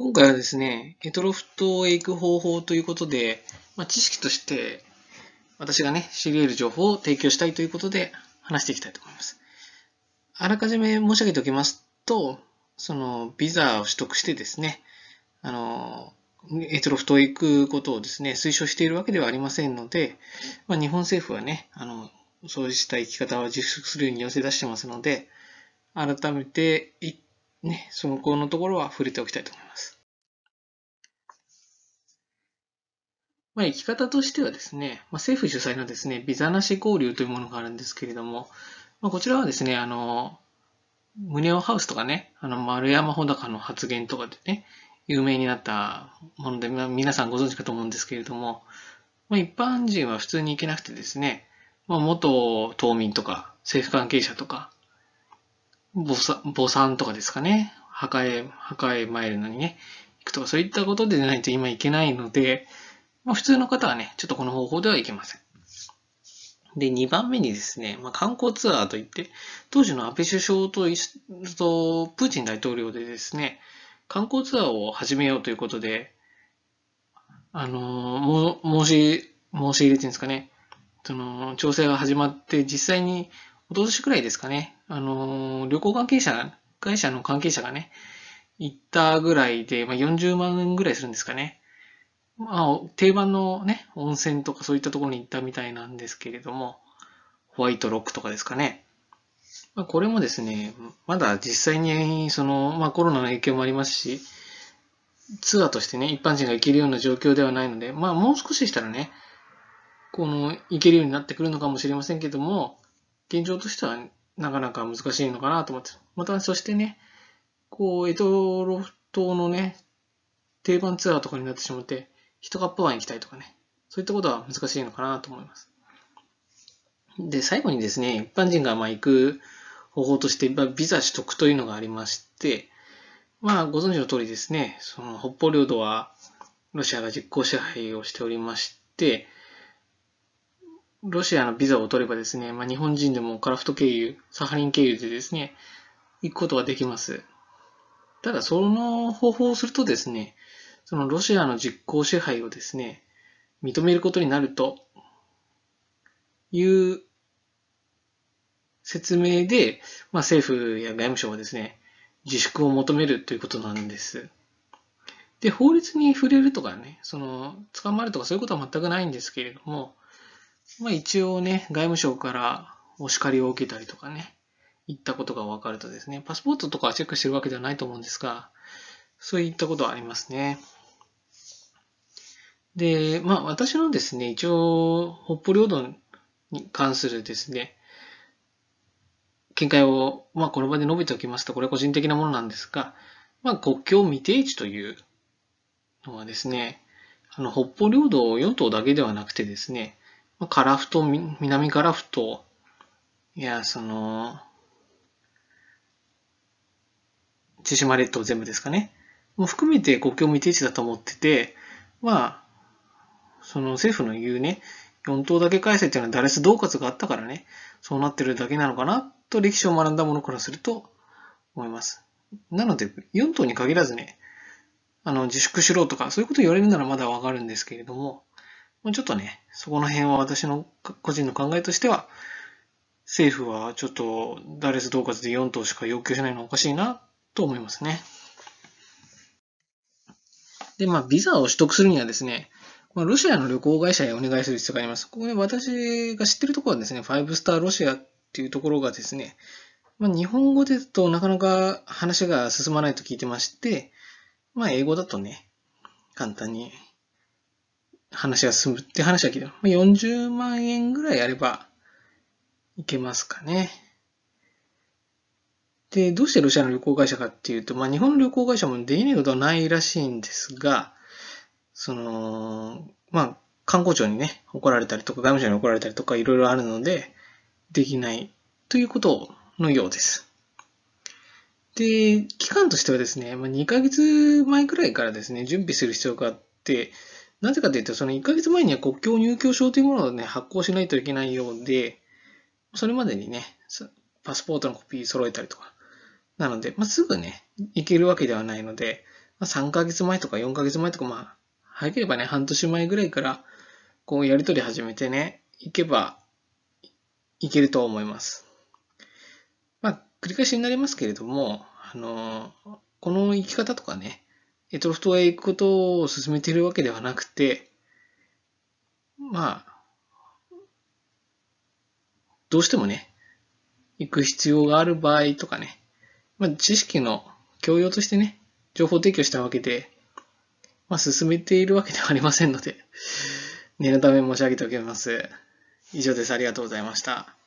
今回はですね、ヘトロフトへ行く方法ということで、まあ、知識として私がね、知り得る情報を提供したいということで話していきたいと思います。あらかじめ申し上げておきますと、そのビザを取得してですね、あの、エトロフトへ行くことをですね、推奨しているわけではありませんので、まあ、日本政府はね、あの、そうした生き方を自粛するように寄せ出してますので、改めて行っね、そのこのところは触れておきたいと思います。まあ、生き方としてはですね、まあ、政府主催のですね、ビザなし交流というものがあるんですけれども、まあ、こちらはですね、あの、胸をハウスとかね、あの、丸山穂高の発言とかでね、有名になったもので、まあ、皆さんご存知かと思うんですけれども、まあ、一般人は普通に行けなくてですね、まあ、元島民とか政府関係者とか、母さ母産とかですかね。墓へ、墓へ参るのにね、行くとか、そういったことでないと今行けないので、まあ、普通の方はね、ちょっとこの方法ではいけません。で、2番目にですね、まあ、観光ツアーといって、当時の安倍首相ととプーチン大統領でですね、観光ツアーを始めようということで、あの、申し、申し入れてるんですかね、その、調整が始まって、実際に一昨年くらいですかね、あの旅行関係者、会社の関係者がね、行ったぐらいで、まあ、40万円ぐらいするんですかね。まあ、定番のね、温泉とかそういったところに行ったみたいなんですけれども、ホワイトロックとかですかね。まあ、これもですね、まだ実際に、その、まあ、コロナの影響もありますし、ツアーとしてね、一般人が行けるような状況ではないので、まあ、もう少ししたらね、この、行けるようになってくるのかもしれませんけども、現状としてはなかなか難しいのかなと思ってまた、そしてね、こう、エトロ島のね、定番ツアーとかになってしまって、1カップワン行きたいとかね、そういったことは難しいのかなと思います。で、最後にですね、一般人がまあ行く方法として、ビザ取得というのがありまして、まあ、ご存知の通りですね、その北方領土はロシアが実効支配をしておりまして、ロシアのビザを取ればですね、まあ、日本人でもカラフト経由、サハリン経由でですね、行くことができます。ただ、その方法をするとですね、そのロシアの実効支配をですね、認めることになるという説明で、まあ、政府や外務省はですね、自粛を求めるということなんです。で、法律に触れるとかね、その、捕まるとかそういうことは全くないんですけれども、まあ一応ね、外務省からお叱りを受けたりとかね、言ったことが分かるとですね、パスポートとかチェックしてるわけではないと思うんですが、そういったことはありますね。で、まあ私のですね、一応、北方領土に関するですね、見解を、まあこの場で述べておきますと、これは個人的なものなんですが、まあ国境未定地というのはですね、あの北方領土与党だけではなくてですね、まあ、樺ラフト、南樺ラフト、いや、その、千島列島全部ですかね。も含めて国境未定地だと思ってて、まあ、その政府の言うね、4島だけ返せっていうのは誰す同活があったからね、そうなってるだけなのかなと歴史を学んだものからすると思います。なので、4島に限らずね、あの、自粛しろとか、そういうこと言われるならまだわかるんですけれども、もうちょっとね、そこの辺は私の個人の考えとしては、政府はちょっと打列統括で4党しか要求しないのはおかしいなと思いますね。で、まあ、ビザを取得するにはですね、まあ、ロシアの旅行会社へお願いする必要があります。ここで私が知ってるところはですね、5スターロシアっていうところがですね、まあ、日本語でとなかなか話が進まないと聞いてまして、まあ、英語だとね、簡単に話が進むって話は聞いた。40万円ぐらいあればいけますかね。で、どうしてロシアの旅行会社かっていうと、まあ、日本の旅行会社もできないことはないらしいんですが、その、まあ、観光庁にね、怒られたりとか、外務省に怒られたりとか、いろいろあるので、できないということのようです。で、期間としてはですね、まあ、2ヶ月前くらいからですね、準備する必要があって、なぜかというと、その1ヶ月前には国境入居証というものをね、発行しないといけないようで、それまでにね、パスポートのコピー揃えたりとか。なので、まあ、すぐね、行けるわけではないので、まあ、3ヶ月前とか4ヶ月前とか、まあ、早ければね、半年前ぐらいから、こう、やりとり始めてね、行けば、行けると思います。まあ、繰り返しになりますけれども、あのー、この行き方とかね、ロフトへ行くことを進めているわけではなくて、まあ、どうしてもね、行く必要がある場合とかね、まあ、知識の教養としてね、情報提供したわけで、まあ、進めているわけではありませんので、念のため申し上げておきます。以上です。ありがとうございました。